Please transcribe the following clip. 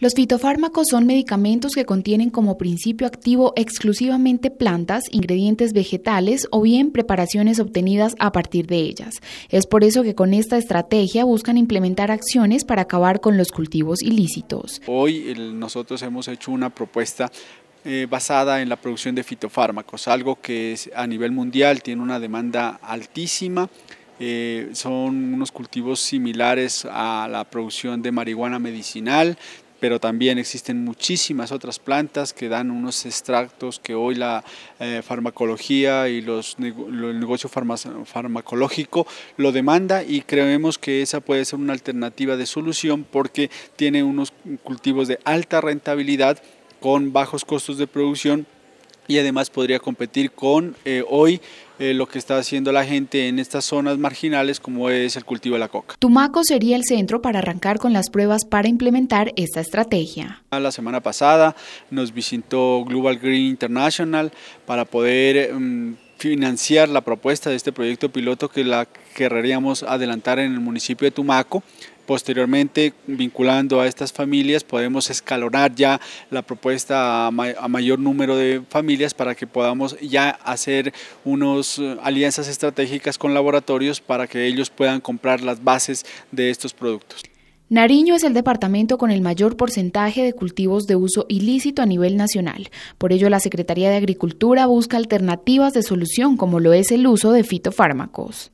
Los fitofármacos son medicamentos que contienen como principio activo exclusivamente plantas, ingredientes vegetales o bien preparaciones obtenidas a partir de ellas. Es por eso que con esta estrategia buscan implementar acciones para acabar con los cultivos ilícitos. Hoy nosotros hemos hecho una propuesta eh, basada en la producción de fitofármacos, algo que a nivel mundial tiene una demanda altísima. Eh, son unos cultivos similares a la producción de marihuana medicinal, pero también existen muchísimas otras plantas que dan unos extractos que hoy la eh, farmacología y los, el negocio farmacológico lo demanda y creemos que esa puede ser una alternativa de solución porque tiene unos cultivos de alta rentabilidad con bajos costos de producción y además podría competir con eh, hoy eh, lo que está haciendo la gente en estas zonas marginales como es el cultivo de la coca. Tumaco sería el centro para arrancar con las pruebas para implementar esta estrategia. La semana pasada nos visitó Global Green International para poder... Mm, financiar la propuesta de este proyecto piloto que la querríamos adelantar en el municipio de Tumaco. Posteriormente, vinculando a estas familias, podemos escalonar ya la propuesta a, mayor número de familias para que podamos ya hacer unas eh, alianzas estratégicas con laboratorios para que ellos puedan comprar las bases de estos productos. Nariño es el departamento con el mayor porcentaje de cultivos de uso ilícito a nivel nacional. Por ello, la Secretaría de Agricultura busca alternativas de solución como lo es el uso de fitofármacos.